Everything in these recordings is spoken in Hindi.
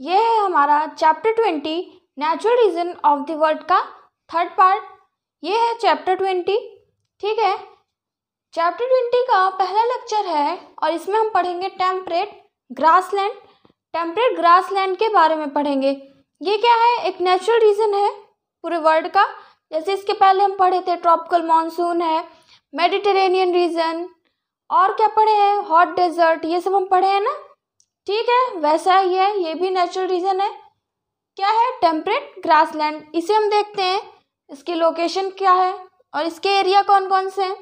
यह है हमारा chapter twenty natural region of the world का थर्ड पार्ट ये है चैप्टर ट्वेंटी ठीक है चैप्टर ट्वेंटी का पहला लेक्चर है और इसमें हम पढ़ेंगे टेम्परेट ग्रासलैंड टेम्परेट ग्रासलैंड के बारे में पढ़ेंगे ये क्या है एक नेचुरल रीज़न है पूरे वर्ल्ड का जैसे इसके पहले हम पढ़े थे ट्रॉपिकल मानसून है मेडिटेरेनियन रीज़न और क्या पढ़े हैं हॉट डेजर्ट ये सब हम पढ़े हैं ना ठीक है वैसा ही है ये भी नेचुरल रीजन है क्या है टेम्परेट ग्रासलैंड इसे हम देखते हैं इसकी लोकेशन क्या है और इसके एरिया कौन कौन से हैं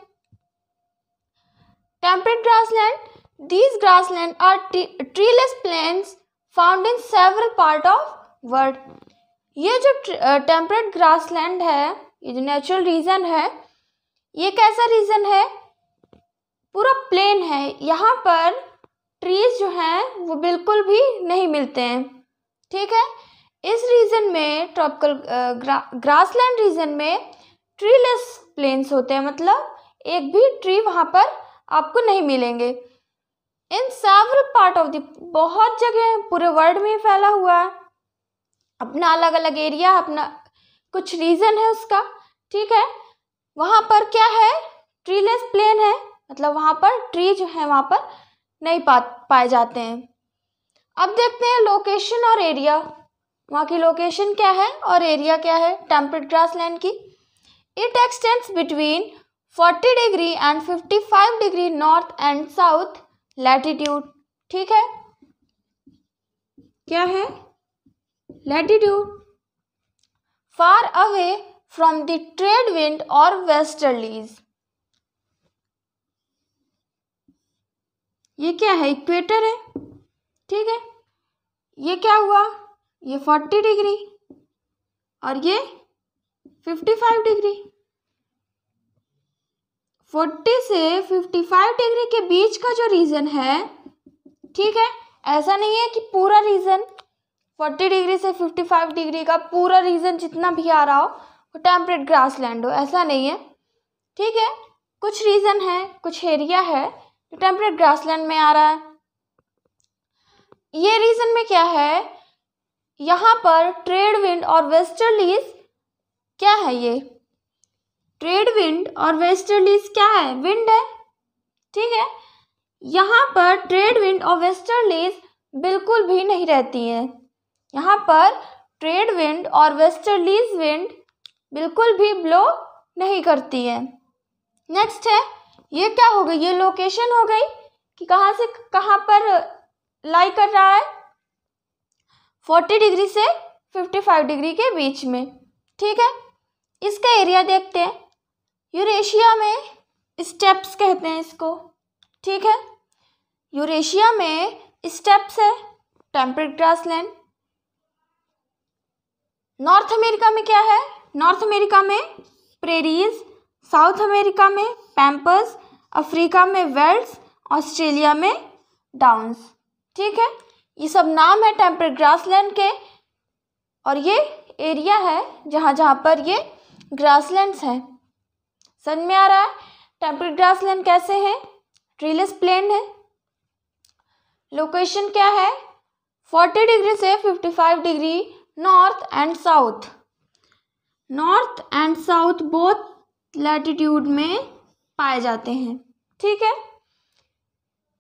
temperate grassland these grassland are treeless plains found in several part of world ये जो टेम्परेट ग्रासलैंड है ये जो नेचुरल रीजन है ये कैसा रीजन है पूरा प्लेन है यहाँ पर ट्रीज़ जो हैं वो बिल्कुल भी नहीं मिलते हैं ठीक है इस रीजन में ट्रॉपिकल ग्रा, ग्रासलैंड रीजन में ट्रीलेस प्लेन्स होते हैं मतलब एक भी ट्री वहाँ पर आपको नहीं मिलेंगे in several part of the बहुत जगह पूरे वर्ल्ड में फैला हुआ है अपना अलग अलग एरिया अपना कुछ रीज़न है उसका ठीक है वहाँ पर क्या है ट्रीलेस प्लेन है मतलब वहाँ पर ट्री जो है वहाँ पर नहीं पा पाए जाते हैं अब देखते हैं लोकेशन और एरिया वहाँ की लोकेशन क्या है और एरिया क्या है टेम्परेट ग्रास लैंड की it extends between forty degree and fifty five degree north and south latitude ठीक है क्या है latitude far away from the trade wind और वेस्टर्लीज़ ये क्या है इक्वेटर है ठीक है ये क्या हुआ ये फोर्टी डिग्री और ये फिफ्टी फाइव डिग्री फोर्टी से फिफ्टी फाइव डिग्री के बीच का जो रीजन है ठीक है ऐसा नहीं है कि पूरा रीजन फोर्टी डिग्री से फिफ्टी फाइव डिग्री का पूरा रीजन जितना भी आ रहा हो वो टेम्परेट ग्रास लैंड हो ऐसा नहीं है ठीक है कुछ रीजन है कुछ एरिया है तो टेम्परेट ग्रासलैंड में आ रहा है ये रीजन में क्या है यहाँ पर ट्रेड विंड और वेस्टर्लीज क्या है ये ट्रेड विंड और वेस्टर्लीज क्या है विंड है ठीक है यहाँ पर ट्रेड विंड और वेस्टर्लीज बिल्कुल भी नहीं रहती हैं यहाँ पर ट्रेड विंड और वेस्टर्लीज विंड बिल्कुल भी ब्लो नहीं करती है नेक्स्ट है ये क्या हो गई ये लोकेशन हो गई कि कहाँ से कहाँ पर लाई कर रहा है फोर्टी डिग्री से फिफ्टी फाइव डिग्री के बीच में ठीक है इसका एरिया देखते हैं यूरेशिया में स्टेप्स कहते हैं इसको ठीक है यूरेशिया में स्टेप्स है टेम्परेट ग्रासलैंड नॉर्थ अमेरिका में क्या है नॉर्थ अमेरिका में प्रेरीज साउथ अमेरिका में पैम्पर्स अफ्रीका में वेल्स ऑस्ट्रेलिया में डाउन्स ठीक है ये सब नाम है टेम्पर ग्रासलैंड के और ये एरिया है जहाँ जहाँ पर ये ग्रासलैंड्स हैं समझ में आ रहा है टेम्पर ग्रासलैंड कैसे हैं ट्रीलेस प्लेन है लोकेशन क्या है फोर्टी डिग्री से fifty five degree north and south north and south both latitude में पाए जाते हैं ठीक है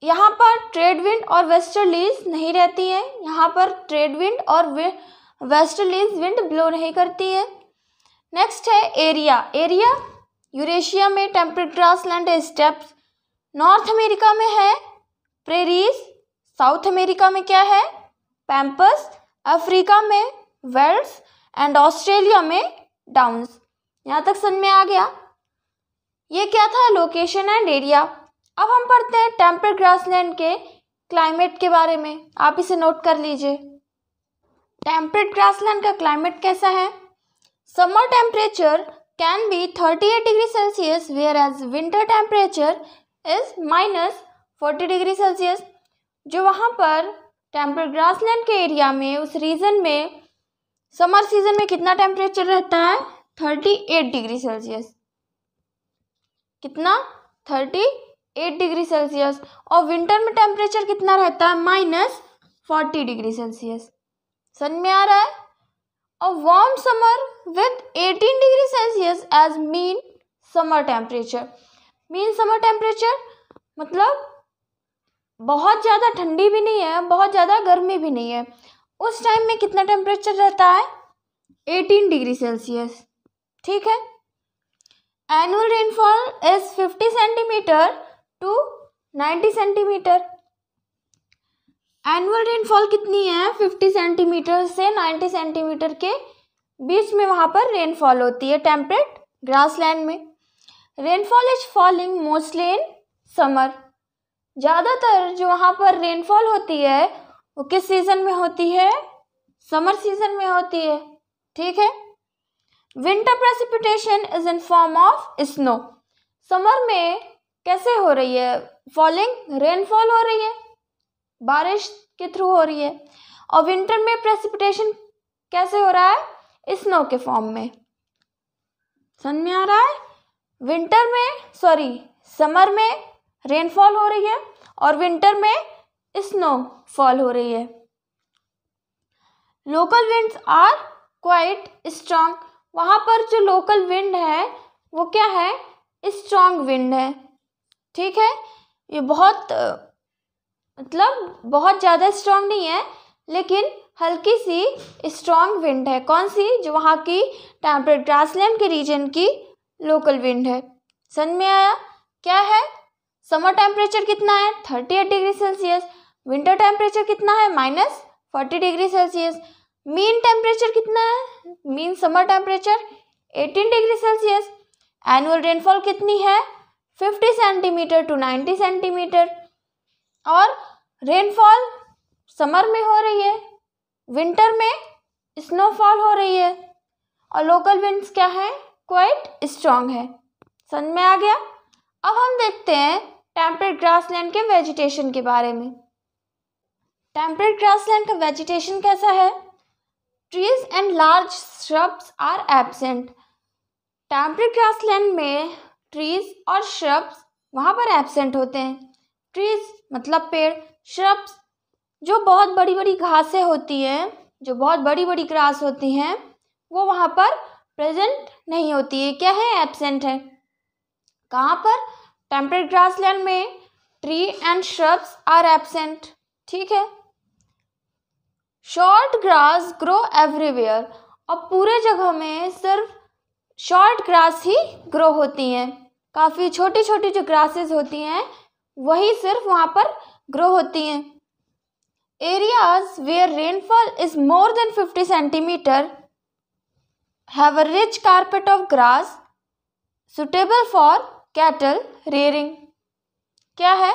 यहाँ पर ट्रेड विंड और वेस्टर्लीज नहीं रहती है यहाँ पर ट्रेड विंड और वेस्टर्लीज विंड ब्लो नहीं करती है नेक्स्ट है एरिया एरिया यूरेशिया में temperate land steppes North America में है प्रेरीज साउथ अमेरिका में क्या है पैम्पस अफ्रीका में वेल्स एंड ऑस्ट्रेलिया में डाउन्स यहाँ तक सुन में आ गया ये क्या था लोकेशन एंड एरिया अब हम पढ़ते हैं टेम्पर ग्रासलैंड के क्लाइमेट के बारे में आप इसे नोट कर लीजिए टेम्परेट ग्रासलैंड का क्लाइमेट कैसा है summer temperature can be thirty eight degree Celsius whereas winter temperature is minus forty degree Celsius जो वहाँ पर टेम्परेट ग्रासलैंड के एरिया में उस रीजन में समर सीजन में कितना टेम्परेचर रहता है थर्टी एट डिग्री सेल्सियस कितना थर्टी एट डिग्री सेल्सियस और विंटर में टेम्परेचर कितना रहता है माइनस फोर्टी डिग्री सेल्सियस सन में आ रहा है और warm summer with eighteen degree Celsius as mean summer temperature mean summer temperature मतलब बहुत ज़्यादा ठंडी भी नहीं है बहुत ज़्यादा गर्मी भी नहीं है उस टाइम में कितना टेम्परेचर रहता है एटीन डिग्री सेल्सियस ठीक है annual rainfall is fifty centimetre to ninety centimetre annual rainfall कितनी है फिफ्टी सेंटीमीटर से नाइन्टी सेंटीमीटर के बीच में वहाँ पर रेनफॉल होती है टेम्परेट ग्रासलैंड में rainfall is falling mostly in summer ज़्यादातर जो वहाँ पर रेनफॉल होती है वो किस सीज़न में होती है समर सीज़न में होती है ठीक है winter precipitation is in form of snow summer में कैसे हो रही है फॉलिंग रेनफॉल हो रही है बारिश के थ्रू हो रही है और विंटर में प्रेसिपिटेशन कैसे हो रहा है स्नो के फॉर्म में सन में आ रहा है विंटर में सॉरी समर में रेनफॉल हो रही है और विंटर में स्नो फॉल हो रही है local winds are quite strong वहाँ पर जो लोकल विंड है वो क्या है स्ट्रॉन्ग विंड है ठीक है ये बहुत मतलब बहुत ज़्यादा स्ट्रांग नहीं है लेकिन हल्की सी स्ट्रांग विंड है कौन सी जो वहाँ की टेम्परेट ग्रासलैंड के रीजन की लोकल विंड है समझ में आया क्या है समर टेम्परेचर कितना है thirty eight degree Celsius winter temperature कितना है minus forty degree Celsius mean temperature कितना है mean summer temperature 18 degree Celsius annual rainfall कितनी है 50 सेंटीमीटर टू 90 सेंटीमीटर और रेनफॉल समर में हो रही है विंटर में स्नोफॉल हो रही है और लोकल विंड्स क्या है क्वाइट स्ट्रॉन्ग है समझ में आ गया अब हम देखते हैं टेम्परेट ग्रासलैंड के वेजिटेशन के बारे में टेम्परेट ग्रासलैंड का वेजिटेशन कैसा है trees and large shrubs are absent temperate grassland में ट्रीज और श्रब्स वहाँ पर एबसेंट होते हैं ट्रीज मतलब पेड़ श्रब्स जो बहुत बड़ी बड़ी घासें होती हैं जो बहुत बड़ी बड़ी ग्रास होती हैं वो वहाँ पर प्रेजेंट नहीं होती है क्या है एबसेंट है कहाँ पर टेम्परेट ग्रासलैंड में tree and shrubs are absent ठीक है शॉर्ट ग्रास ग्रो एवरीवेयर अब पूरे जगह में सिर्फ शॉर्ट ग्रास ही ग्रो होती हैं काफ़ी छोटी छोटी जो ग्रासेस होती हैं वही सिर्फ वहाँ पर ग्रो होती हैं areas where rainfall is more than fifty centimetre have a rich carpet of grass suitable for cattle rearing क्या है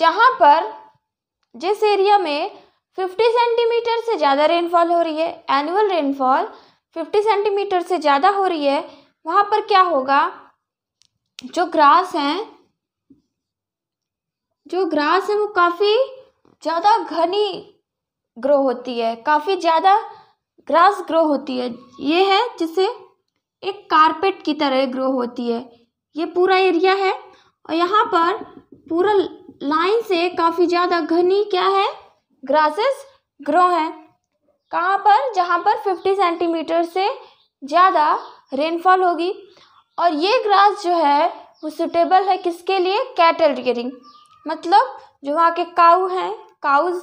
जहाँ पर जिस एरिया में 50 सेंटीमीटर से ज़्यादा रेनफॉल हो रही है एनुअल रेनफॉल 50 सेंटीमीटर से ज़्यादा हो रही है वहाँ पर क्या होगा जो ग्रास हैं जो ग्रास है वो काफ़ी ज़्यादा घनी ग्रो होती है काफ़ी ज़्यादा ग्रास ग्रो होती है ये है जिसे एक कारपेट की तरह ग्रो होती है ये पूरा एरिया है और यहाँ पर पूरा लाइन से काफ़ी ज़्यादा घनी क्या है ग्रासेस ग्रो हैं कहाँ पर जहाँ पर 50 सेंटीमीटर से ज़्यादा रेनफॉल होगी और ये ग्रास जो है वो सुटेबल है किसके लिए कैटल रियरिंग मतलब जो वहाँ के काऊ हैं काउज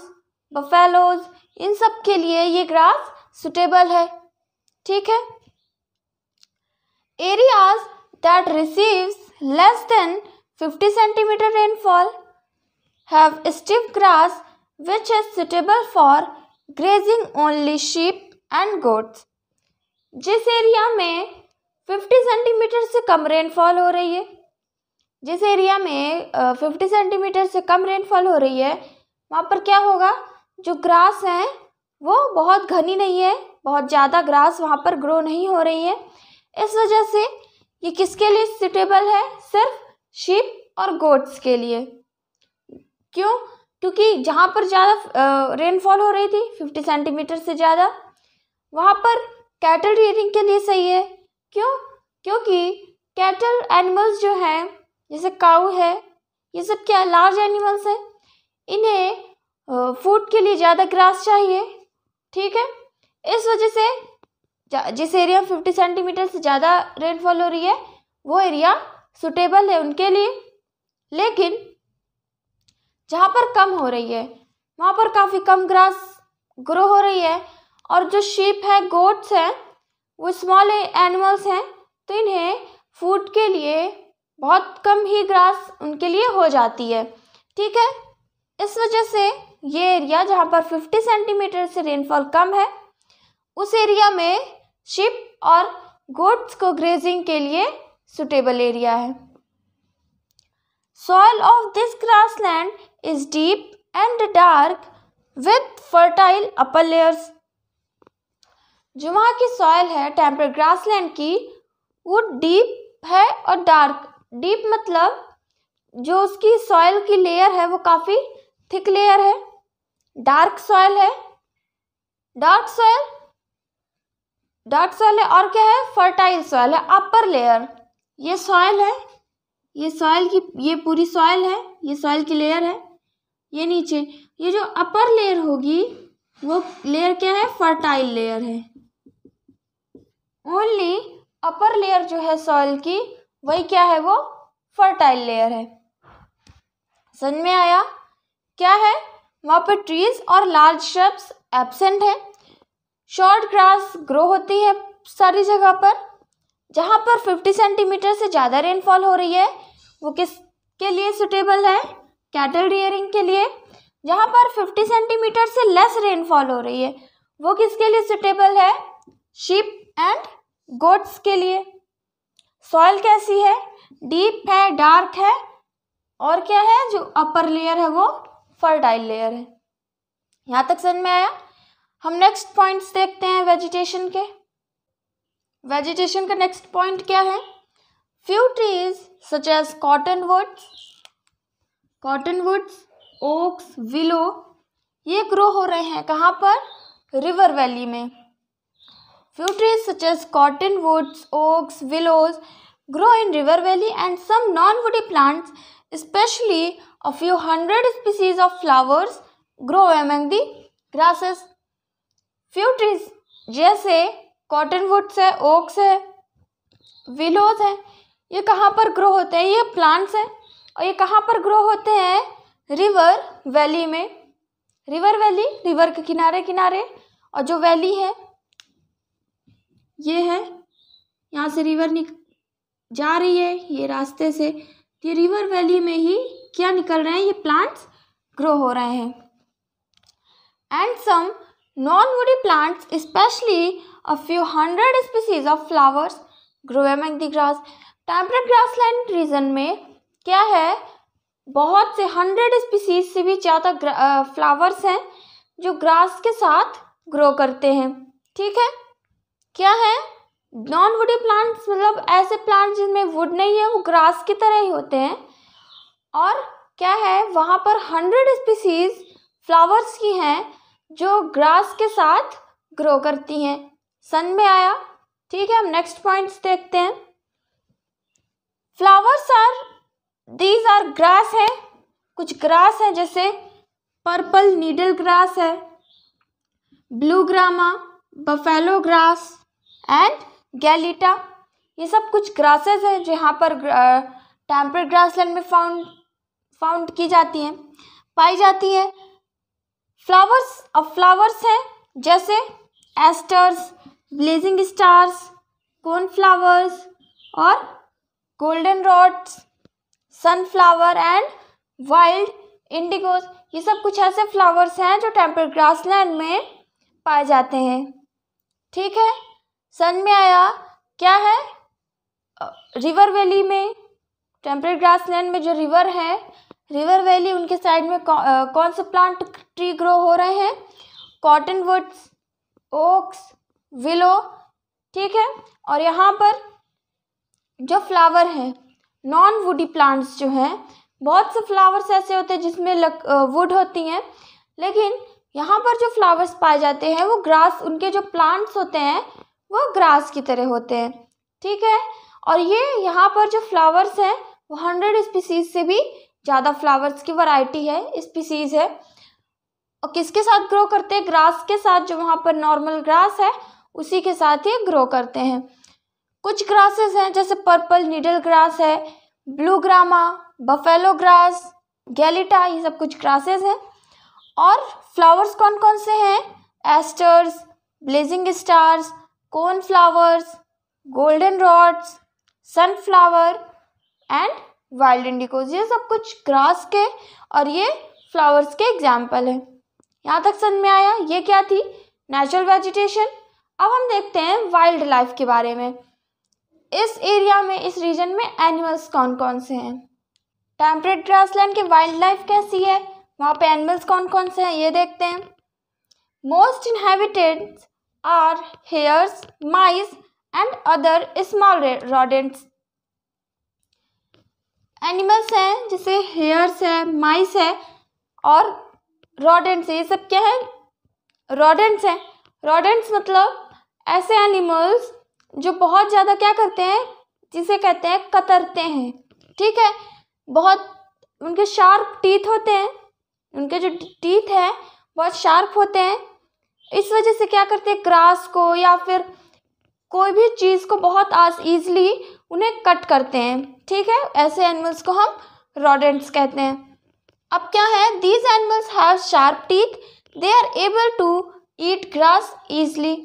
बफेलोज इन सब के लिए ये ग्रास सुटेबल है ठीक है areas that receives less than 50 centimetre rainfall have stiff grass which is suitable for grazing only sheep and goats जिस एरिया में 50 सेंटीमीटर से कम रेनफॉल हो रही है जिस एरिया में 50 सेंटीमीटर से कम रेनफॉल हो रही है वहाँ पर क्या होगा जो ग्रास हैं वो बहुत घनी नहीं है बहुत ज़्यादा ग्रास वहाँ पर ग्रो नहीं हो रही है इस वजह से ये किसके लिए सूटेबल है सिर्फ शीप और गोट्स के लिए क्यों क्योंकि जहाँ पर ज़्यादा रेनफॉल हो रही थी फिफ्टी सेंटीमीटर से ज़्यादा वहाँ पर कैटल रियरिंग के लिए सही है क्यों क्योंकि कैटल एनिमल्स जो हैं जैसे काऊ है ये सब क्या लार्ज एनिमल्स हैं इन्हें फूड के लिए ज़्यादा ग्रास चाहिए ठीक है इस वजह से जिस एरिया में फिफ्टी सेंटीमीटर से ज़्यादा रेनफॉल हो रही है वो एरिया सुटेबल है उनके लिए लेकिन जहाँ पर कम हो रही है वहाँ पर काफ़ी कम ग्रास ग्रो हो रही है और जो शीप है गोट्स हैं वो स्मॉल एनिमल्स हैं तो इन्हें फूड के लिए बहुत कम ही ग्रास उनके लिए हो जाती है ठीक है इस वजह से ये एरिया जहाँ पर 50 सेंटीमीटर से रेनफॉल कम है उस एरिया में शिप और गोट्स को ग्रेजिंग के लिए सुटेबल एरिया है soil of this grassland is deep and dark with fertile upper layers. जुमा की सॉइल है ग्रास ग्रासलैंड की वो डीप है और डार्क डीप मतलब जो उसकी सॉइल की लेयर है वो काफ़ी थिक लेयर है डार्क सॉइल है डार्क सॉइल डार्क सॉइल है और क्या है फर्टाइल सॉइल है अपर लेयर ये सॉइल है ये सॉइल की ये पूरी सॉइल है ये सॉइल की लेयर है ये नीचे ये जो अपर लेयर होगी वो लेयर क्या है फर्टाइल लेयर है ओनली अपर लेयर जो है सॉइल की वही क्या है वो फर्टाइल लेयर है समझ में आया क्या है वहाँ पर ट्रीज और लार्ज शब्स एबसेंट है शॉर्ट ग्रास ग्रो होती है सारी जगह पर जहाँ पर 50 सेंटीमीटर से ज़्यादा रेनफॉल हो रही है वो किस के लिए सुटेबल है कैटल रियरिंग के लिए जहाँ पर 50 सेंटीमीटर से लेस रेनफॉल हो रही है वो किसके लिए सुटेबल है शिप एंड गोट्स के लिए सॉइल कैसी है डीप है डार्क है और क्या है जो अपर लेयर है वो फर्टाइल लेयर है यहाँ तक समझ में आया हम नेक्स्ट पॉइंट्स देखते हैं वेजिटेशन के वेजिटेशन का नेक्स्ट पॉइंट क्या है few trees such as cottonwoods cottonwoods oaks willow ये ग्रो हो रहे हैं कहाँ पर रिवर वैली में few trees such as cottonwoods oaks willows grow in river valley and some non woody plants specially a few hundred species of flowers grow among the grasses few trees जैसे कॉटन वुड्स है ओक्स है विलोज है ये कहाँ पर ग्रो होते हैं ये प्लांट्स हैं और ये कहाँ पर ग्रो होते हैं रिवर वैली में रिवर वैली रिवर के किनारे किनारे और जो वैली है ये है यहाँ से रिवर निक जा रही है ये रास्ते से ये रिवर वैली में ही क्या निकल रहे हैं ये प्लांट्स ग्रो हो रहे हैं and some non woody plants specially a few hundred species of flowers grow among the grass temperate grassland region में क्या है बहुत से हंड्रेड स्पीसीज से भी ज़्यादा फ्लावर्स हैं जो ग्रास के साथ ग्रो करते हैं ठीक है क्या है नॉन वुडी प्लांट्स मतलब ऐसे प्लांट जिनमें वुड नहीं है वो ग्रास की तरह ही होते हैं और क्या है वहाँ पर हंड्रेड स्पीसीज फ्लावर्स की हैं जो ग्रास के साथ ग्रो करती हैं सन में आया ठीक है हम नेक्स्ट पॉइंट्स देखते हैं flowers are these are grass है कुछ ग्रास है जैसे पर्पल नीडल ग्रास है blue grama buffalo grass and galleta ये सब कुछ ग्रासेस हैं जहाँ पर ग्रास ग्रासलैंड में फाउंड फाउंड की जाती हैं पाई जाती है फ्लावर्स और फ्लावर्स हैं जैसे एस्टर्स ब्लेजिंग स्टार्स कॉर्नफ्लावर्स और goldenrods sunflower and wild indigos ये सब कुछ ऐसे फ्लावर्स हैं जो टेम्पल ग्रासलैंड में पाए जाते हैं ठीक है सन में आया क्या है रिवर वैली में टेम्पल ग्रासलैंड में जो रिवर है रिवर वैली उनके साइड में कौ, आ, कौन से प्लांट ट्री ग्रो हो रहे हैं कॉटन वुड्स ओक्स विलो ठीक है और यहाँ पर जो फ्लावर हैं नॉन वुडी प्लांट्स जो हैं बहुत से फ्लावर्स ऐसे होते हैं जिसमें लक वुड होती हैं लेकिन यहाँ पर जो फ्लावर्स पाए जाते हैं वो ग्रास उनके जो प्लांट्स होते हैं वो ग्रास की तरह होते हैं ठीक है और ये यहाँ पर जो फ्लावर्स हैं वो हंड्रेड स्पीसीज से भी ज़्यादा फ्लावर्स की वैरायटी है स्पीसीज है और किसके साथ ग्रो करते हैं ग्रास के साथ जो वहाँ पर नॉर्मल ग्रास है उसी के साथ ये ग्रो करते हैं कुछ ग्रासेस हैं जैसे पर्पल नीडल ग्रास है blue grama buffalo grass galleta ये सब कुछ ग्रासेस हैं और फ्लावर्स कौन कौन से हैं asters blazing stars coneflowers goldenrods sunflower and wild indigos ये सब कुछ ग्रास के और ये फ्लावर्स के एग्जाम्पल हैं यहाँ तक समझ में आया ये क्या थी नेचुरल वेजिटेशन अब हम देखते हैं वाइल्ड लाइफ के बारे में इस एरिया में इस रीजन में एनिमल्स कौन कौन से हैं टेम्परेट ग्रासलैंड की वाइल्ड लाइफ कैसी है वहाँ पे एनिमल्स कौन कौन से हैं ये देखते हैं most inhabited are hares mice and other small rodents animals हैं जैसे हेयर्स है माइस है और रॉडेंट्स ये सब क्या है रॉडेंट्स हैं रॉडेंट्स मतलब ऐसे एनिमल्स जो बहुत ज़्यादा क्या करते हैं जिसे कहते हैं कतरते हैं ठीक है बहुत उनके शार्प टीथ होते हैं उनके जो टीथ है बहुत शार्प होते हैं इस वजह से क्या करते हैं ग्रास को या फिर कोई भी चीज़ को बहुत आज ईजली उन्हें कट करते हैं ठीक है ऐसे एनिमल्स को हम रॉडेंट्स कहते हैं अब क्या है these animals have sharp teeth they are able to eat grass easily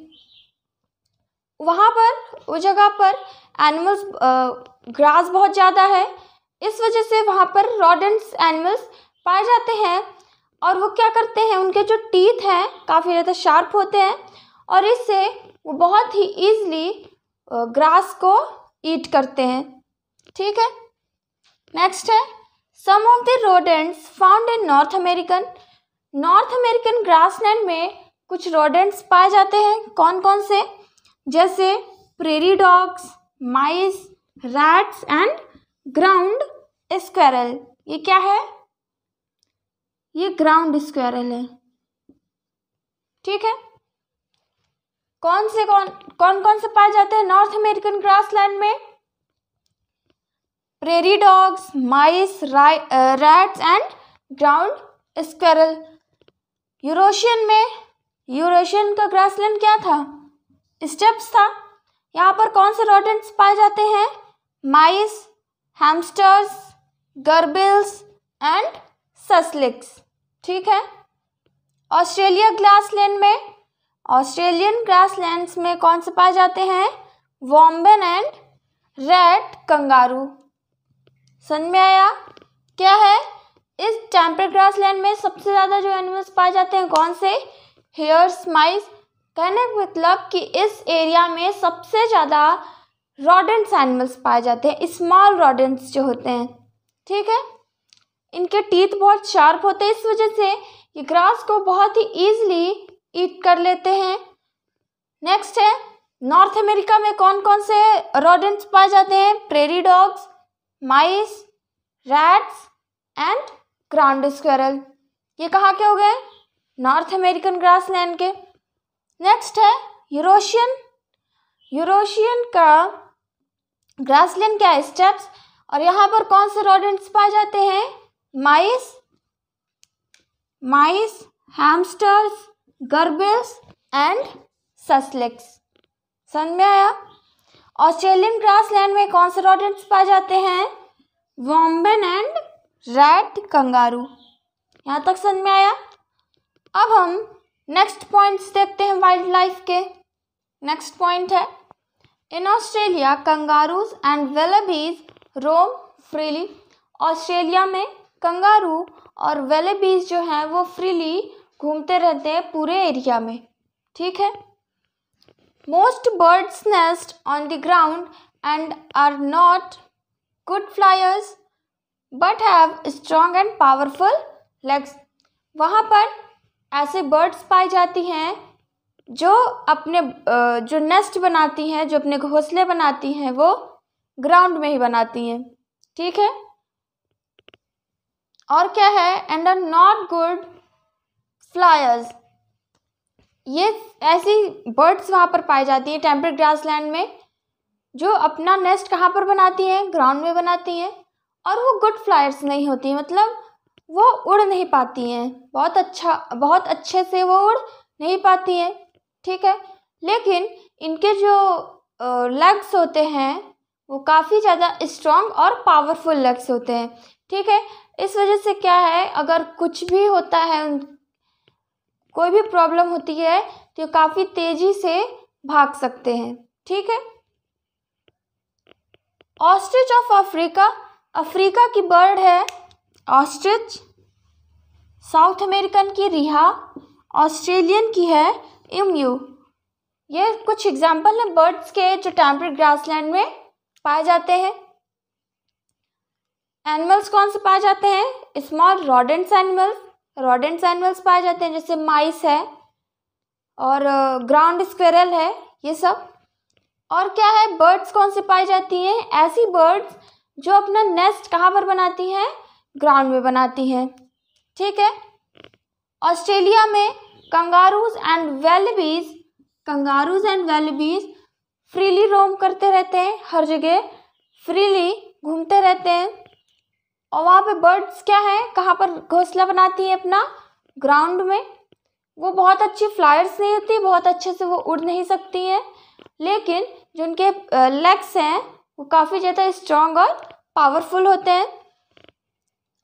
वहाँ पर उस जगह पर एनिमल्स ग्रास बहुत ज़्यादा है इस वजह से वहाँ पर रॉडेंट्स एनिमल्स पाए जाते हैं और वो क्या करते हैं उनके जो टीथ हैं काफ़ी ज़्यादा शार्प होते हैं और इससे वो बहुत ही ईजली ग्रास को ईट करते हैं ठीक है नेक्स्ट है some of the rodents found in North American North American grassland में कुछ रोडेंट्स पाए जाते हैं कौन कौन से जैसे prairie dogs mice rats and ground squirrel ये क्या है ये ग्राउंड स्क्वेरल है ठीक है कौन से कौन कौन कौन से पाए जाते हैं नॉर्थ अमेरिकन ग्रासलैंड में prairie dogs mice rats and ground squirrel Eurasian में यूरोशियन का ग्रासलैंड क्या था स्टेप्स था यहाँ पर कौन से रोडेंट्स पाए जाते हैं माइस हैमस्टर्स गर्बिल्स एंड ससलिक्स ठीक है ऑस्ट्रेलिया ग्रासलैंड में ऑस्ट्रेलियन ग्रासलैंड्स में कौन से पाए जाते हैं वॉम्बन एंड रेड कंगारू समझ में आया क्या है इस ग्रास ग्रासलैंड में सबसे ज़्यादा जो एनिमल्स पाए जाते हैं कौन से हेयर्स माइस कहने का मतलब कि इस एरिया में सबसे ज़्यादा रॉडेंट्स एनिमल्स पाए जाते हैं स्मॉल रॉडेंट्स जो होते हैं ठीक है इनके टीथ बहुत शार्प होते हैं इस वजह से ये ग्रास को बहुत ही ईजली ईट कर लेते हैं नेक्स्ट है नॉर्थ अमेरिका में कौन कौन से रॉडेंट्स पाए जाते हैं prairie dogs mice rats and ground squirrel ये कहाँ के हो गए नॉर्थ अमेरिकन ग्रास लैंड के नेक्स्ट है यूरोशियन यूरोशियन का ग्रासलैंड क्या है स्टेप्स और यहाँ पर कौन से रोडेंट्स पाए जाते हैं माइस माइस हैमस्टर्स गर्बिल्स एंड ससलेक्स समझ में आया ऑस्ट्रेलियन ग्रासलैंड में कौन से रोडेंट्स पाए जाते हैं वॉम्बन एंड रेड कंगारू यहाँ तक समझ में आया अब हम नेक्स्ट पॉइंट्स देखते हैं वाइल्ड लाइफ के नेक्स्ट पॉइंट है in Australia kangaroos and wallabies roam freely Australia में कंगारू और वेलेबीज जो हैं वो फ्रीली घूमते रहते हैं पूरे एरिया में ठीक है most birds nest on the ground and are not good flyers but have strong and powerful legs वहाँ पर ऐसे बर्ड्स पाई जाती हैं जो अपने जो नेस्ट बनाती हैं जो अपने घोंसले बनाती हैं वो ग्राउंड में ही बनाती हैं ठीक है और क्या है and are not good flyers ये ऐसी बर्ड्स वहाँ पर पाई जाती हैं टेम्परेट लैंड में जो अपना नेस्ट कहाँ पर बनाती हैं ग्राउंड में बनाती हैं और वो गुड फ्लायर्स नहीं होती मतलब वो उड़ नहीं पाती हैं बहुत अच्छा बहुत अच्छे से वो उड़ नहीं पाती हैं ठीक है लेकिन इनके जो लेग्स होते हैं वो काफ़ी ज़्यादा स्ट्रॉन्ग और पावरफुल लेग्स होते हैं ठीक है इस वजह से क्या है अगर कुछ भी होता है उन कोई भी प्रॉब्लम होती है तो काफ़ी तेज़ी से भाग सकते हैं ठीक है ऑस्ट्रिच ऑफ अफ्रीका अफ्रीका की बर्ड है ऑस्ट्रिच साउथ अमेरिकन की रिहा ऑस्ट्रेलियन की है इम्यू ये कुछ एग्जाम्पल हैं बर्ड्स के जो टेम्परेट ग्रासलैंड में पाए जाते हैं एनिमल्स कौन से पाए जाते हैं small rodents animals rodents animals पाए जाते हैं जैसे माइस है और ग्राउंड स्क्वेरल है ये सब और क्या है बर्ड्स कौन से पाई जाती हैं ऐसी बर्ड्स जो अपना नेस्ट कहाँ पर बनाती हैं ग्राउंड में बनाती हैं ठीक है ऑस्ट्रेलिया में kangaroos and wallabies kangaroos and wallabies freely roam करते रहते हैं हर जगह फ्रीली घूमते रहते हैं और वहाँ पे बर्ड्स क्या है कहाँ पर घोंसला बनाती हैं अपना ग्राउंड में वो बहुत अच्छी फ्लायर्स नहीं होती बहुत अच्छे से वो उड़ नहीं सकती हैं लेकिन जो उनके लेग्स हैं वो काफ़ी ज़्यादा स्ट्रॉन्ग और पावरफुल होते हैं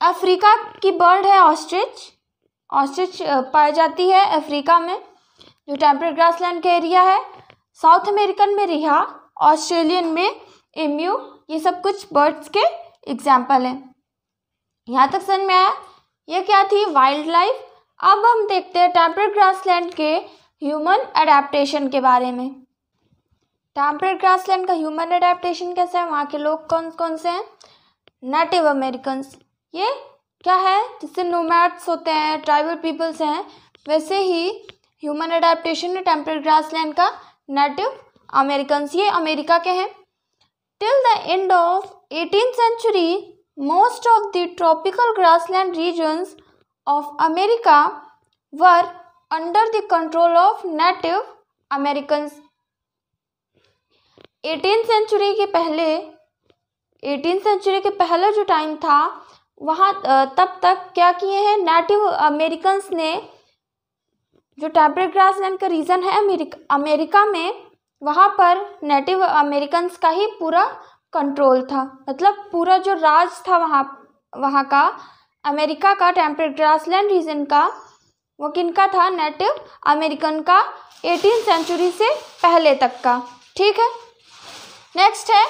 अफ्रीका की बर्ड है ऑस्ट्रिच ऑस्ट्रिच पाई जाती है अफ्रीका में जो टेम्परेट ग्रासलैंड का एरिया है साउथ अमेरिकन में रिहा ऑस्ट्रेलियन में एम्यू ये सब कुछ बर्ड्स के एग्जाम्पल हैं यहाँ तक समझ में आया ये क्या थी वाइल्ड लाइफ अब हम देखते हैं टेम्परेट ग्रासलैंड के ह्यूमन अडेप्टशन के बारे में टेम्परेट ग्रासलैंड का ह्यूमन अडेप्टन कैसा है वहाँ के लोग कौन कौन से हैं नेटिव अमेरिकन ये क्या है जिससे नोमैट्स होते हैं ट्राइबल पीपल्स हैं वैसे ही ह्यूमन अडेप्टेशन है टेम्परेट ग्रासलैंड का नेटिव अमेरिकन ये अमेरिका के हैं till the end of eighteen century most of the tropical grassland regions of America were under the control of native American eighteen century के पहले एटीन सेंचुरी के पहले जो टाइम था वहाँ तब तक क्या किए हैं नेटिव अमेरिकन्स ने जो टेम्परेट ग्रासलैंड का रीजन है अमेरिका अमेरिका में वहाँ पर नेटिव अमेरिकन्स का ही पूरा कंट्रोल था मतलब पूरा जो राज था वहाँ वहाँ का अमेरिका का टेम्परेट ग्रासलैंड रीजन का वो किन का था नेटिव अमेरिकन का एटीन सेंचुरी से पहले तक का ठीक है नेक्स्ट है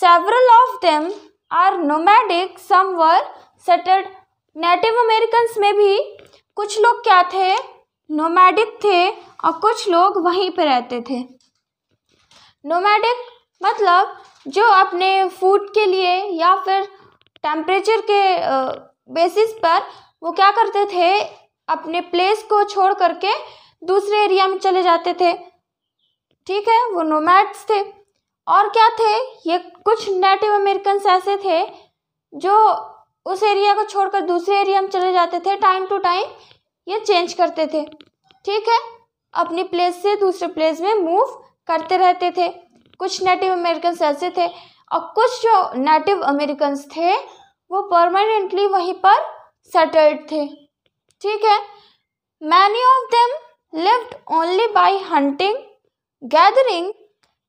several of them are nomadic some were settled native Americans में भी कुछ लोग क्या थे नोमैडिक थे और कुछ लोग वहीं पर रहते थे नोमैडिक मतलब जो अपने फूड के लिए या फिर टेम्परेचर के बेसिस पर वो क्या करते थे अपने प्लेस को छोड़ करके दूसरे एरिया में चले जाते थे ठीक है वो नोमैड्स थे और क्या थे ये कुछ नेटिव अमेरिकन ऐसे थे जो उस एरिया को छोड़कर दूसरे एरिया में चले जाते थे टाइम टू टाइम ये चेंज करते थे ठीक है अपनी प्लेस से दूसरे प्लेस में मूव करते रहते थे कुछ नेटिव अमेरिकन्स ऐसे थे और कुछ जो नेटिव अमेरिकन थे वो परमानेंटली वहीं पर सेटल्ड थे ठीक है many of them lived only by hunting gathering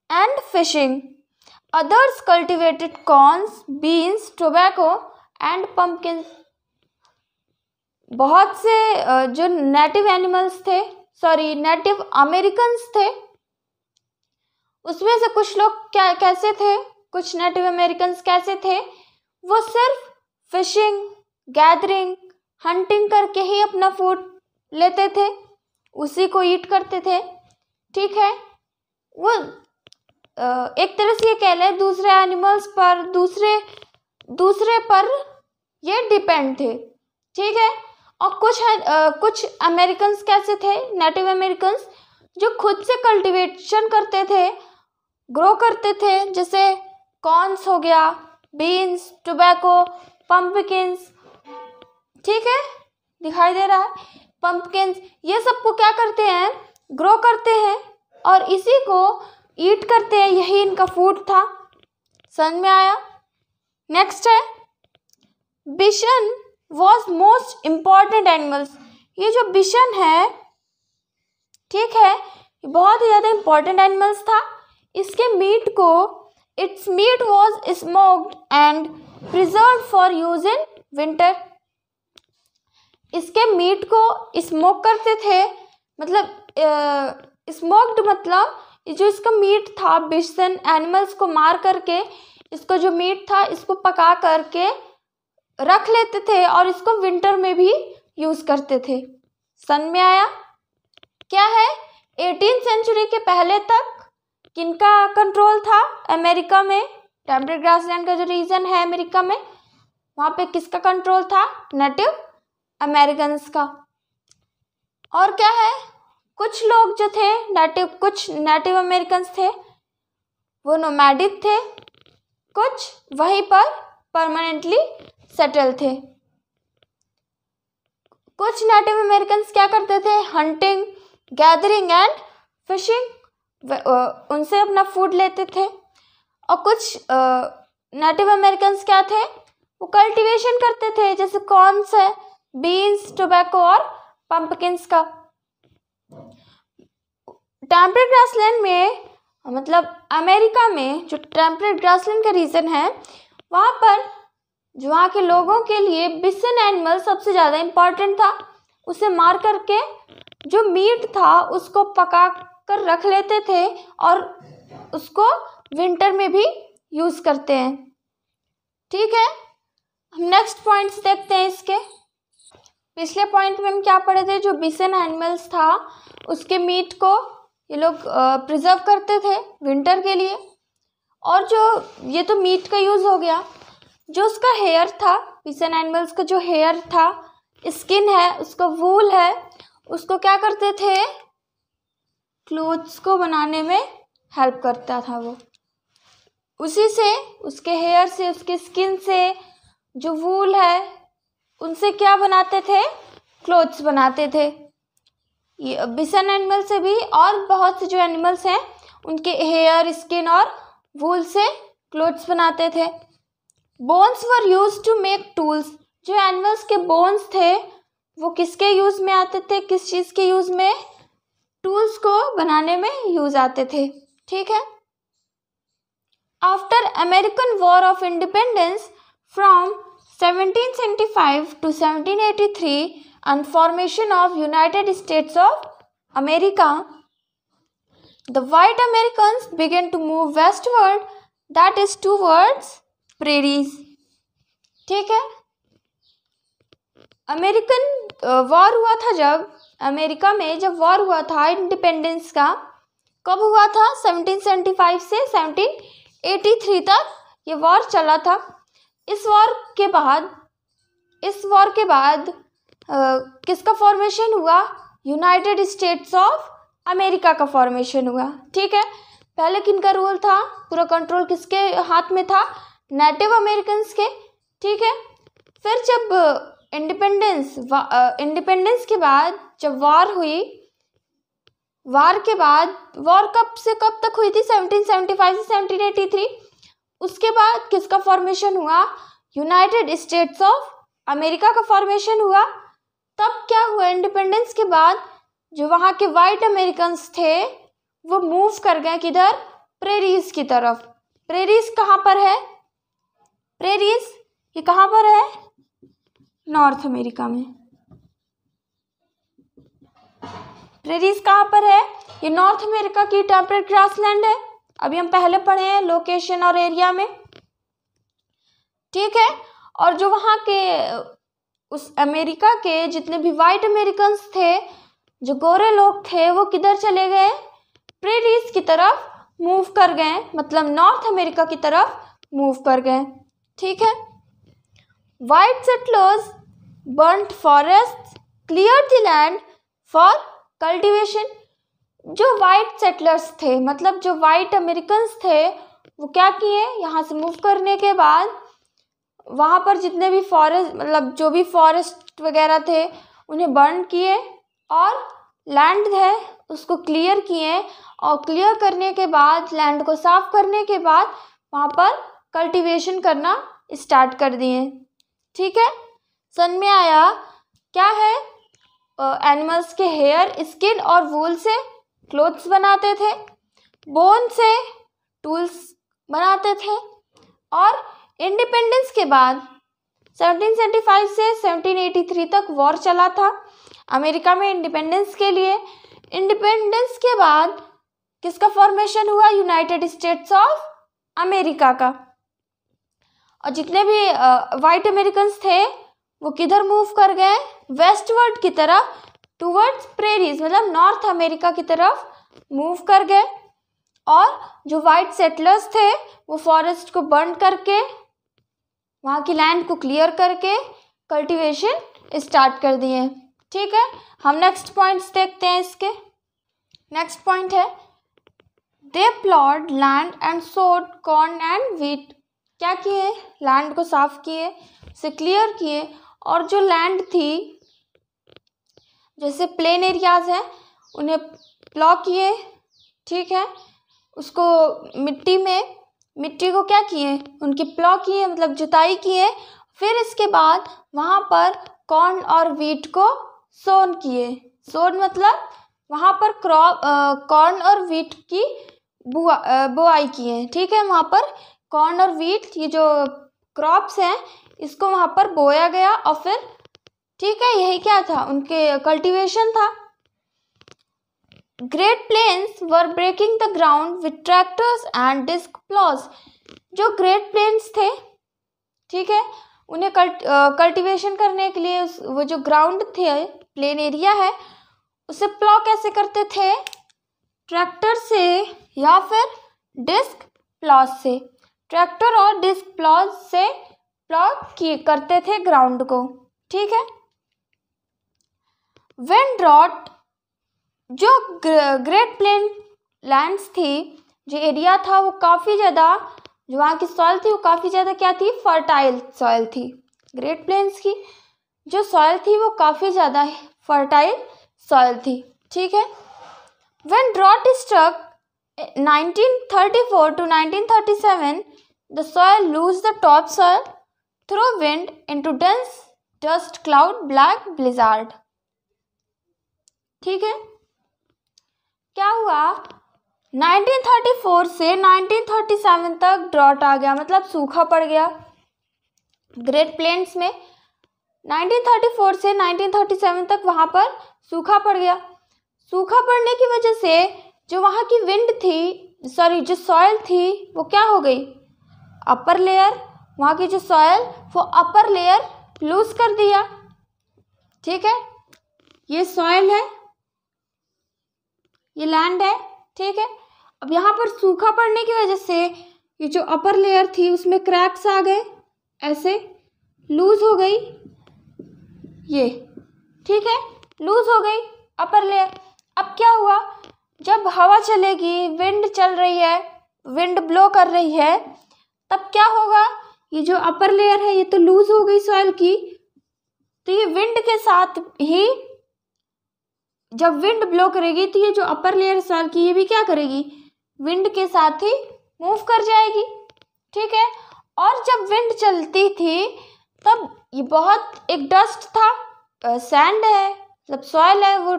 and fishing. Others cultivated corns, beans, tobacco and pumpkins. बहुत से जो नेटिव एनिमल्स थे सॉरी नेटिव अमेरिकन्स थे उसमें से कुछ लोग क्या कैसे थे कुछ नेटिव अमेरिकन्स कैसे थे वो सिर्फ फिशिंग गैदरिंग हंटिंग करके ही अपना फूड लेते थे उसी को ईट करते थे ठीक है वो एक तरह से ये कह लें दूसरे एनिमल्स पर दूसरे दूसरे पर ये डिपेंड थे ठीक है और कुछ आ, कुछ अमेरिकन्स कैसे थे नेटिव अमेरिकन्स जो खुद से कल्टीवेशन करते थे ग्रो करते थे जैसे कॉर्नस हो गया बीन्स टोबैको पम्पकिन्स ठीक है दिखाई दे रहा है पम्पकिन्स ये सबको क्या करते हैं ग्रो करते हैं और इसी को ईट करते हैं यही इनका फूड था समझ में आया नेक्स्ट है bison was most important animals ये जो बिशन है ठीक है बहुत ही ज़्यादा इम्पॉर्टेंट एनिमल्स था इसके मीट को its meat was smoked and preserve for use in winter इसके मीट को स्मोक करते थे मतलब स्मोक्ड मतलब जो इसका मीट था बिशन एनिमल्स को मार करके इसका जो मीट था इसको पका करके रख लेते थे और इसको विंटर में भी यूज़ करते थे सन में आया क्या है एटीन सेंचुरी के पहले तक किनका कंट्रोल था अमेरिका में टेम्परेट लैंड का जो रीजन है अमेरिका में वहाँ पे किसका कंट्रोल था नेटिव अमेरिकन्स का और क्या है कुछ लोग जो थे नेटिव कुछ नेटिव अमेरिकन थे वो नोमैडिक थे कुछ वहीं पर परमानेंटली सेटल थे कुछ नेटिव अमेरिकन क्या करते थे हंटिंग गैदरिंग एंड फिशिंग उनसे अपना फूड लेते थे और कुछ नेटिव अमेरिकन क्या थे वो कल्टीवेशन करते थे जैसे कॉर्नस है बीन्स टोबैको और पम्पकिन्स का टेम्परेट ग्रासलैंड में मतलब अमेरिका में जो टेम्परेट ग्रासलैंड का रीजन है वहाँ पर जो वहाँ के लोगों के लिए बिसन एनिमल सबसे ज़्यादा इम्पॉर्टेंट था उसे मार करके जो मीट था उसको पका कर रख लेते थे और उसको विंटर में भी यूज़ करते हैं ठीक है हम नेक्स्ट पॉइंट्स देखते हैं इसके पिछले पॉइंट में हम क्या पढ़े थे जो बिसन एनिमल्स था उसके मीट को ये लोग प्रिजर्व करते थे विंटर के लिए और जो ये तो मीट का यूज़ हो गया जो उसका हेयर था पिसन एनिमल्स का जो हेयर था स्किन है उसका वूल है उसको क्या करते थे क्लोथ्स को बनाने में हेल्प करता था वो उसी से उसके हेयर से उसके स्किन से जो वूल है उनसे क्या बनाते थे क्लोथ्स बनाते थे बिसन एनिमल से भी और बहुत से जो एनिमल्स हैं उनके हेयर स्किन और वूल से क्लोथ्स बनाते थे bones were use to make tools जो एनिमल्स के बोन्स थे वो किसके यूज़ में आते थे किस चीज़ के यूज़ में टूल्स को बनाने में यूज़ आते थे ठीक है after American war of independence from 1775 to seventeen eighty three and formation of United States of America, the white Americans began to move westward, that is towards prairies. ठीक है अमेरिकन वॉर हुआ था जब अमेरिका में जब वॉर हुआ था इंडिपेंडेंस का कब हुआ था 1775 से 1783 तक ये वॉर चला था इस वॉर के बाद इस वॉर के बाद किसका फॉर्मेशन हुआ यूनाइटेड स्टेट्स ऑफ अमेरिका का फॉर्मेशन हुआ ठीक है पहले किन का रूल था पूरा कंट्रोल किसके हाथ में था नेटिव अमेरिकन के ठीक है फिर जब इंडिपेंडेंस इंडिपेंडेंस के बाद जब वार हुई वार के बाद वॉर कब से कब तक हुई थी 1775 से 1783 उसके बाद किसका फॉर्मेशन हुआ यूनाइटेड स्टेट्स ऑफ अमेरिका का फॉर्मेशन हुआ तब क्या हुआ इंडिपेंडेंस के बाद जो वहाँ के वाइट अमेरिकन थे वो मूव कर गए किधर प्रेरीज की तरफ प्रेरीज कहाँ पर है प्रेरीज ये कहाँ पर है नॉर्थ अमेरिका में प्रेरीज कहाँ पर है ये नॉर्थ अमेरिका की टेम्परेट ग्रासलैंड है अभी हम पहले पढ़े हैं लोकेशन और एरिया में ठीक है और जो वहाँ के उस अमेरिका के जितने भी वाइट अमेरिकन थे जो गोरे लोग थे वो किधर चले गए प्रेरीज की तरफ मूव कर गए मतलब नॉर्थ अमेरिका की तरफ मूव कर गए ठीक है white settlers burned forest clear the land for cultivation जो वाइट सेटलर्स थे मतलब जो वाइट अमेरिकन थे वो क्या किए यहाँ से मूव करने के बाद वहाँ पर जितने भी फॉरेस्ट मतलब जो भी फॉरेस्ट वगैरह थे उन्हें बर्न किए और लैंड है उसको क्लियर किए और क्लियर करने के बाद लैंड को साफ करने के बाद वहाँ पर कल्टीवेशन करना स्टार्ट कर दिए ठीक है सन में आया क्या है एनिमल्स के हेयर स्किन और वूल से क्लोथ्स बनाते थे बोन से टूल्स बनाते थे और इंडिपेंडेंस के बाद 1775 से 1783 तक वॉर चला था अमेरिका में इंडिपेंडेंस के लिए इंडिपेंडेंस के बाद किसका फॉर्मेशन हुआ यूनाइटेड स्टेट्स ऑफ अमेरिका का और जितने भी वाइट अमेरिकन थे वो किधर मूव कर गए वेस्टवर्ड की तरफ टूवर्ड्स प्रेरीज मतलब नॉर्थ अमेरिका की तरफ मूव कर गए और जो वाइट सेटलर्स थे वो फॉरेस्ट को बर्न करके वहाँ की लैंड को क्लियर करके कल्टीवेशन स्टार्ट कर दिए ठीक है हम नेक्स्ट पॉइंट्स देखते हैं इसके नेक्स्ट पॉइंट है they plot land and sowed corn and wheat क्या किए लैंड को साफ किए उसे क्लियर किए और जो लैंड थी जैसे प्लेन एरियाज हैं उन्हें प्लॉ किए ठीक है उसको मिट्टी में मिट्टी को क्या किए उनकी प्लॉ किए मतलब जुताई किए फिर इसके बाद वहाँ पर कॉर्न और वीट को सोन किए सोन मतलब वहाँ पर क्रॉप कॉर्न और वीट की बुआ बुआई किए ठीक है वहाँ पर कॉर्न और वीट ये जो क्रॉप्स हैं इसको वहाँ पर बोया गया और फिर ठीक है यही क्या था उनके कल्टीवेशन था Great Plains were breaking the ground with tractors and disc ploughs जो ग्रेट प्लेन्स थे ठीक है उन्हें कल्ट कल्टिवेशन करने के लिए उस वो जो ग्राउंड थे प्लेन एरिया है उसे प्लॉ कैसे करते थे ट्रैक्टर से या फिर डिस्क प्लॉस से ट्रैक्टर और डिस्क प्लॉज से प्लॉ करते थे ग्राउंड को ठीक है वेन ड्रॉट जो ग्रेट प्लेन लैंड्स थी जो एरिया था वो काफ़ी ज़्यादा जो वहाँ की सॉइल थी वो काफ़ी ज़्यादा क्या थी फर्टाइल सॉइल थी ग्रेट प्लेन्स की जो सॉइल थी वो काफ़ी ज़्यादा फर्टाइल सॉइल थी ठीक है when drought struck 1934 to 1937 the soil lose the topsoil through wind into dense dust cloud black blizzard ठीक है क्या हुआ 1934 से 1937 तक ड्रॉट आ गया मतलब सूखा पड़ गया ग्रेट प्लेन्स में 1934 से 1937 तक वहाँ पर सूखा पड़ गया सूखा पड़ने की वजह से जो वहाँ की विंड थी सॉरी जो सॉयल थी वो क्या हो गई अपर लेयर वहाँ की जो सॉयल वो अपर लेयर लूज़ कर दिया ठीक है ये सॉयल है ये लैंड है ठीक है अब यहाँ पर सूखा पड़ने की वजह से ये जो अपर लेयर थी उसमें क्रैक्स आ गए ऐसे लूज़ हो गई ये ठीक है लूज़ हो गई अपर लेयर अब क्या हुआ जब हवा चलेगी विंड चल रही है विंड ब्लो कर रही है तब क्या होगा ये जो अपर लेयर है ये तो लूज़ हो गई सॉइल की तो ये विंड के साथ ही जब विंड ब्लो करेगी तो ये जो अपर लेयर साल की ये भी क्या करेगी विंड के साथ ही मूव कर जाएगी ठीक है और जब विंड चलती थी तब ये बहुत एक डस्ट था सैंड है मतलब सॉयल है वो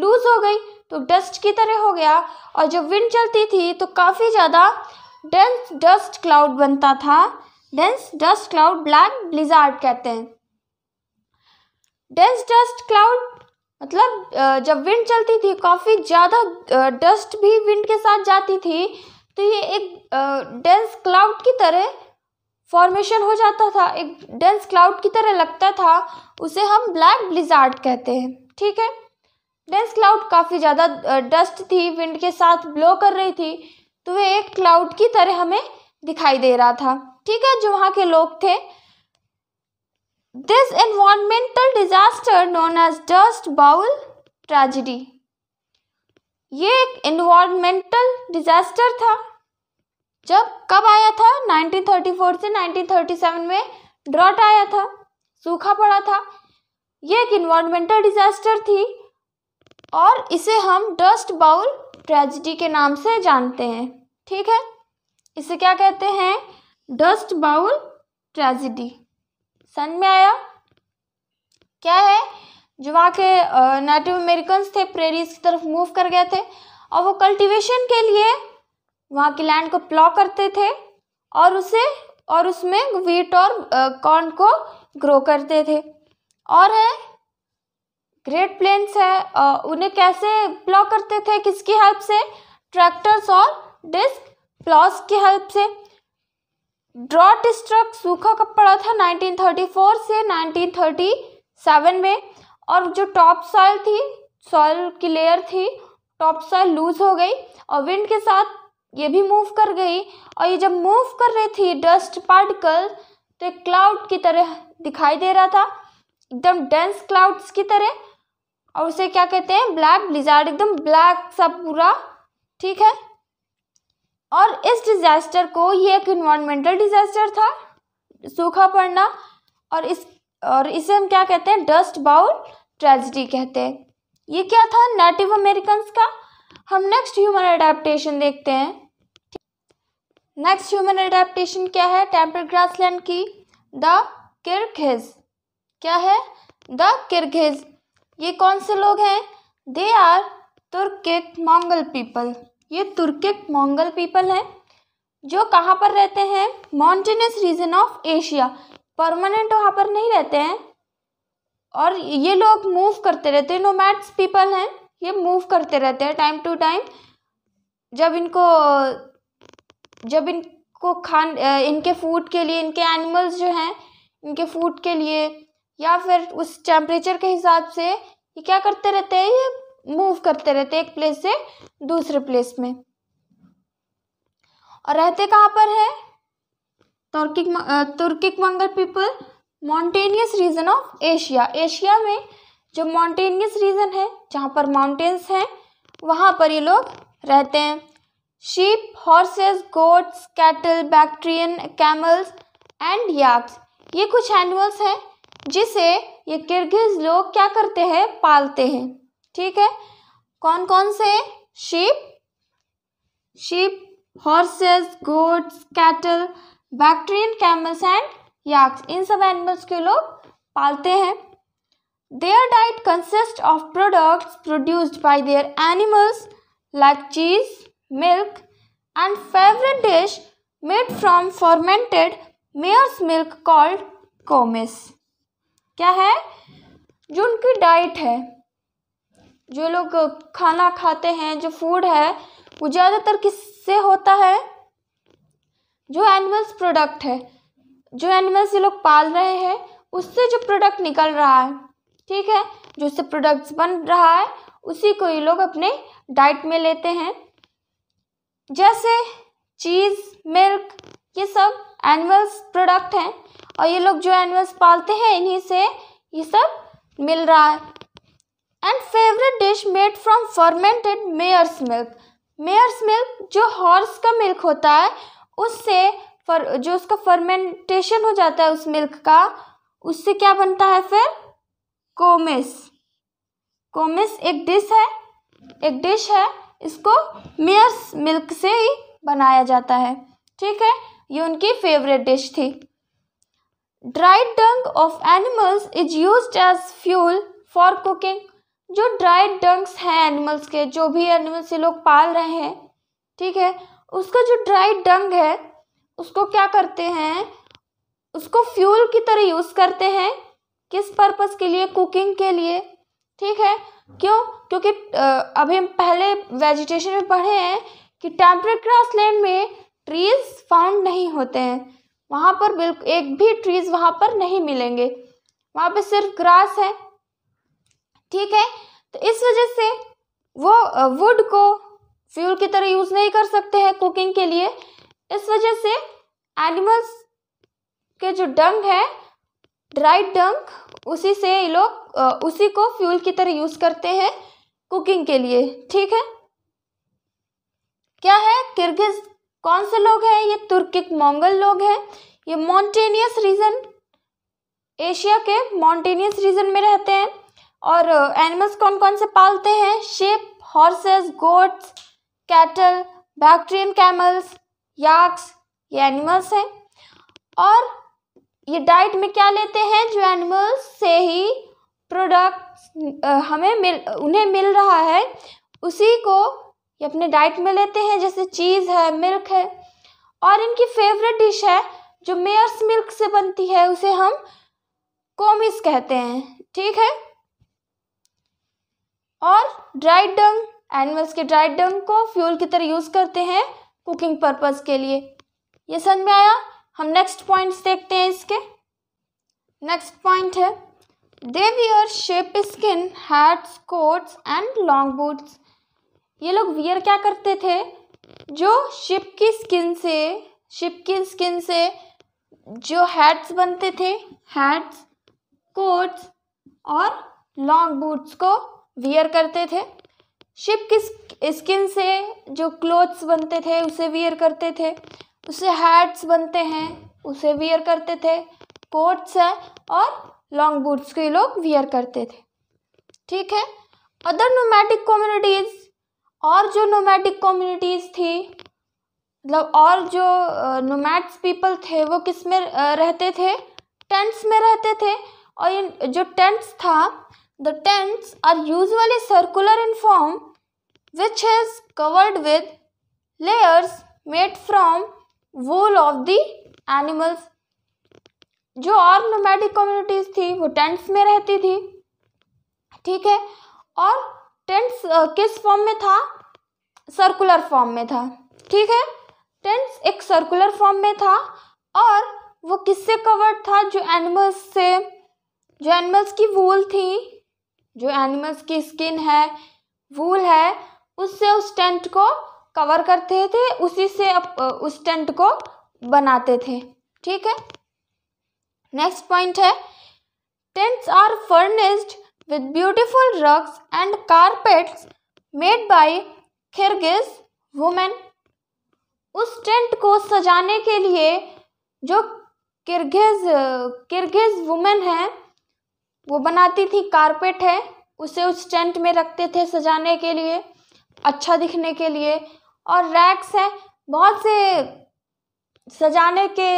लूज हो गई तो डस्ट की तरह हो गया और जब विंड चलती थी तो काफ़ी ज़्यादा डेंस डस्ट क्लाउड बनता था dense dust cloud black blizzard कहते हैं डेंस डस्ट क्लाउड मतलब जब विंड चलती थी काफ़ी ज़्यादा डस्ट भी विंड के साथ जाती थी तो ये एक डेंस क्लाउड की तरह फॉर्मेशन हो जाता था एक डेंस क्लाउड की तरह लगता था उसे हम ब्लैक ब्लिजार्ड कहते हैं ठीक है डेंस क्लाउड काफ़ी ज़्यादा डस्ट थी विंड के साथ ब्लो कर रही थी तो वह एक क्लाउड की तरह हमें दिखाई दे रहा था ठीक है जो वहाँ के लोग थे this environmental disaster known as dust bowl tragedy ये एक इन्वामेंटल डिजास्टर था जब कब आया था 1934 से 1937 में ड्रॉट आया था सूखा पड़ा था ये एक इन्वायरमेंटल डिजास्टर थी और इसे हम डस्ट बाउल ट्रेजिडी के नाम से जानते हैं ठीक है इसे क्या कहते हैं डस्ट बाउल ट्रेजिडी सन में आया क्या है जो वहाँ के नेटिव अमेरिकन थे प्रेरीज की तरफ मूव कर गए थे और वो कल्टीवेशन के लिए वहाँ की लैंड को प्लॉ करते थे और उसे और उसमें वीट और कॉर्न को ग्रो करते थे और है ग्रेट प्लेन्स है आ, उन्हें कैसे प्लॉ करते थे किसकी हेल्प से ट्रैक्टर्स और डिस्क प्लॉस की हेल्प से ड्रॉट स्ट्रक सूखा कब पड़ा था 1934 से 1937 में और जो टॉप सॉइल थी सॉइल की लेयर थी टॉप सॉइल लूज हो गई और विंड के साथ ये भी मूव कर गई और ये जब मूव कर रही थी डस्ट पार्टिकल तो एक क्लाउड की तरह दिखाई दे रहा था एकदम डेंस क्लाउड्स की तरह और उसे क्या कहते हैं ब्लैक ब्लिजार्ड एकदम ब्लैक सा पूरा ठीक है और इस डिज़ास्टर को ये एक इन्वामेंटल डिज़ास्टर था सूखा पड़ना और इस और इसे हम क्या कहते हैं डस्ट बाउल ट्रेजिडी कहते हैं ये क्या था नेटिव अमेरिकन का हम नेक्स्ट ह्यूमन अडेप्टन देखते हैं नेक्स्ट ह्यूमन अडेप्टन क्या है टेम्पर ग्रासलैंड की द किरगिज क्या है द किरगिज ये कौन से लोग हैं दे आर तुर्क मंगल पीपल ये तुर्किक मंगल पीपल हैं जो कहाँ पर रहते हैं mountainous region of Asia permanent वहाँ पर नहीं रहते हैं और ये लोग मूव करते रहते हैं नोमैट्स पीपल हैं ये मूव करते रहते हैं टाइम टू टाइम जब इनको जब इनको खान इनके फूड के लिए इनके एनिमल्स जो हैं इनके फूड के लिए या फिर उस टेम्परेचर के हिसाब से ये क्या करते रहते हैं ये मूव करते रहते एक प्लेस से दूसरे प्लेस में और रहते कहाँ पर है Turkic Turkic Mongol people mountainous region of Asia Asia में जो माउंटेनियस रीजन है जहाँ पर माउंटेन्स हैं वहाँ पर ये लोग रहते हैं sheep horses goats cattle Bactrian camels and yaks ये कुछ एनिमल्स हैं जिसे ये किर्गिज लोग क्या करते हैं पालते हैं ठीक है कौन कौन से sheep sheep horses goats cattle Bactrian camels and yaks इन सब एनिमल्स के लोग पालते हैं their diet consist of products produced by their animals like cheese milk and favourite dish made from fermented mare's milk called koumiss क्या है जो उनकी डाइट है जो लोग खाना खाते हैं जो फूड है वो ज़्यादातर किससे होता है जो एनिमल्स प्रोडक्ट है जो एनिमल्स ये लोग पाल रहे हैं उससे जो प्रोडक्ट निकल रहा है ठीक है जो उससे प्रोडक्ट्स बन रहा है उसी को ये लोग अपने डाइट में लेते हैं जैसे चीज़ मिल्क ये सब एनिमल्स प्रोडक्ट हैं और ये लोग जो एनिमल्स पालते हैं इन्हीं से ये सब मिल रहा है and favourite dish made from fermented mare's milk mare's milk जो हॉर्स का मिल्क होता है उससे फर जो उसका फर्मेंटेशन हो जाता है उस मिल्क का उससे क्या बनता है फिर कोमिस कोमिस एक डिश है एक डिश है इसको मेयर्स मिल्क से ही बनाया जाता है ठीक है ये उनकी फेवरेट डिश थी dried dung of animals is use as fuel for cooking जो ड्राई डंक्स हैं एनिमल्स के जो भी एनिमल्स ये लोग पाल रहे हैं ठीक है उसका जो ड्राई डंग है उसको क्या करते हैं उसको फ्यूल की तरह यूज़ करते हैं किस पर्पस के लिए कुकिंग के लिए ठीक है क्यों क्योंकि अभी हम पहले वेजिटेशन में पढ़े हैं कि टेम्परेट लैंड में ट्रीज़ फाउंड नहीं होते हैं वहाँ पर बिल्कुल एक भी ट्रीज़ वहाँ पर नहीं मिलेंगे वहाँ पे सिर्फ ग्रास है ठीक है तो इस वजह से वो वुड को फ्यूल की तरह यूज़ नहीं कर सकते हैं कुकिंग के लिए इस वजह से एनिमल्स के जो डंग है ड्राइड डंग उसी से ये लोग उसी को फ्यूल की तरह यूज़ करते हैं कुकिंग के लिए ठीक है क्या है किर्गिज कौन से लोग हैं ये तुर्किक मोंगल लोग हैं ये माउंटेनियस रीजन एशिया के माउंटेनियस रीजन में रहते हैं और एनिमल्स uh, कौन कौन से पालते हैं sheep horses goats cattle Bactrian camels yaks ये एनिमल्स हैं और ये डाइट में क्या लेते हैं जो एनिमल्स से ही प्रोडक्ट uh, हमें मिल उन्हें मिल रहा है उसी को ये अपने डाइट में लेते हैं जैसे चीज़ है मिल्क है और इनकी फेवरेट डिश है जो मेयर्स मिल्क से बनती है उसे हम कोमिस कहते हैं ठीक है और ड्राइड डंग एनिमल्स के ड्राइड डंग को फ्यूल की तरह यूज़ करते हैं कुकिंग पर्पज़ के लिए ये समझ में आया हम नेक्स्ट पॉइंट्स देखते हैं इसके नेक्स्ट पॉइंट है they wear sheep skin hats coats and long boots ये लोग वियर क्या करते थे जो शिप की स्किन से शिप की स्किन से जो हैट्स बनते थे हैट्स कोट्स और लॉन्ग बूट्स को वियर करते थे शिप की स्किन से जो क्लोथ्स बनते थे उसे वियर करते थे उसे हैट्स बनते हैं उसे वियर करते थे कोट्स है और लॉन्ग बूट्स के लोग वियर करते थे ठीक है अदर नोमैटिक कम्युनिटीज़ और जो नोमैटिक कम्युनिटीज़ थी मतलब और जो नोमैट्स पीपल थे वो किस में रहते थे टेंट्स में रहते थे और जो टेंट्स था The tents are usually circular in form, which is covered with layers made from wool of the animals. जो और नोमैडिक कम्युनिटीज थी वो टेंट्स में रहती थी ठीक है और टेंट्स किस फॉर्म में था सर्कुलर फॉर्म में था ठीक है टेंट्स एक सर्कुलर फॉर्म में था और वो किससे कवर्ड था जो एनिमल्स से जो एनिमल्स की वूल थी जो एनिमल्स की स्किन है वूल है उससे उस टेंट को कवर करते थे उसी से अप, उस टेंट को बनाते थे ठीक है नेक्स्ट पॉइंट है tents are furnished with beautiful rugs and carpets made by Kyrgyz women उस टेंट को सजाने के लिए जो किर्गिज किर्गिज वुमेन हैं वो बनाती थी कारपेट है उसे उस टेंट में रखते थे सजाने के लिए अच्छा दिखने के लिए और रैक्स है बहुत से सजाने के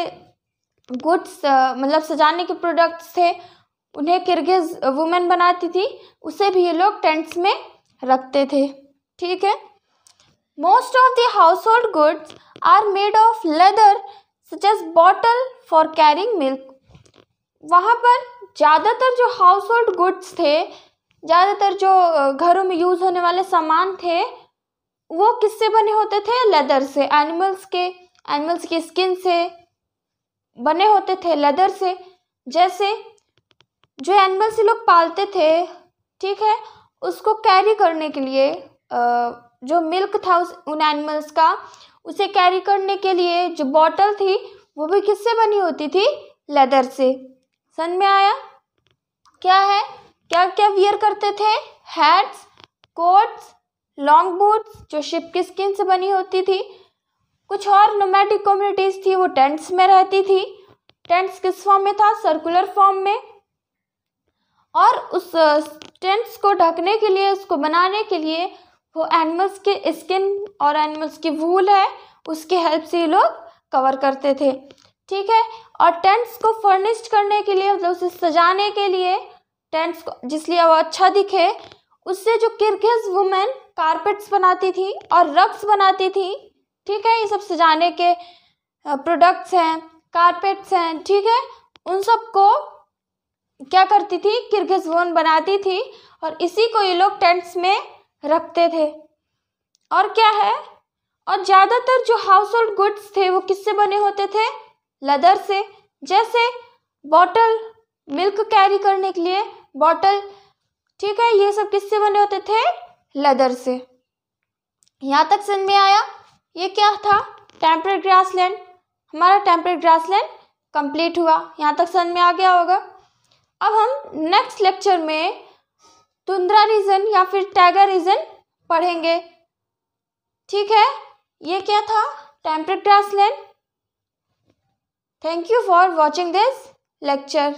गुड्स मतलब सजाने के प्रोडक्ट्स थे उन्हें किरगिज वुमेन बनाती थी उसे भी ये लोग टेंट्स में रखते थे ठीक है most of the household goods are made of leather such as bottle for carrying milk वहाँ पर ज़्यादातर जो हाउस होल्ड गुड्स थे ज़्यादातर जो घरों में यूज़ होने वाले सामान थे वो किससे बने होते थे लेदर से एनिमल्स के एनिमल्स की स्किन से बने होते थे लेदर से जैसे जो एनिमल्स ये लोग पालते थे ठीक है उसको कैरी करने के लिए जो मिल्क था उस उन एनिमल्स का उसे कैरी करने के लिए जो बॉटल थी वो भी किससे बनी होती थी लेदर से समझ में आया क्या है क्या क्या वियर करते थे हैट्स कोट्स लॉन्ग बूट्स जो शिप की स्किन से बनी होती थी कुछ और नोमैटिक कम्युनिटीज थी वो टेंट्स में रहती थी टेंट्स किस फॉर्म में था सर्कुलर फॉर्म में और उस टेंट्स uh, को ढकने के लिए उसको बनाने के लिए वो एनिमल्स के स्किन और एनिमल्स की वूल है उसके हेल्प से ये लोग कवर करते थे ठीक है और टेंट्स को फर्निश्ड करने के लिए मतलब उसे सजाने के लिए टेंट्स को जिसलिए वो अच्छा दिखे उससे जो किरगिज वुमेन कारपेट्स बनाती थी और रक्स बनाती थी ठीक है ये सब सजाने के प्रोडक्ट्स हैं कारपेट्स हैं ठीक है उन सब को क्या करती थी किरगिज वुमेन बनाती थी और इसी को ये लोग टेंट्स में रखते थे और क्या है और ज़्यादातर जो हाउस होल्ड गुड्स थे वो किससे बने होते थे लेदर से जैसे बॉटल मिल्क कैरी करने के लिए बॉटल ठीक है ये सब किससे बने होते थे लेदर से यहाँ तक समझ में आया ये क्या था टेम्परेट ग्रासलैंड हमारा टेम्परेट ग्रासलैंड कंप्लीट हुआ यहाँ तक समझ में आ गया होगा अब हम नेक्स्ट लेक्चर में तुंद्रा रीजन या फिर टाइगर रीजन पढ़ेंगे ठीक है ये क्या था temperate grassland Thank you for watching this lecture.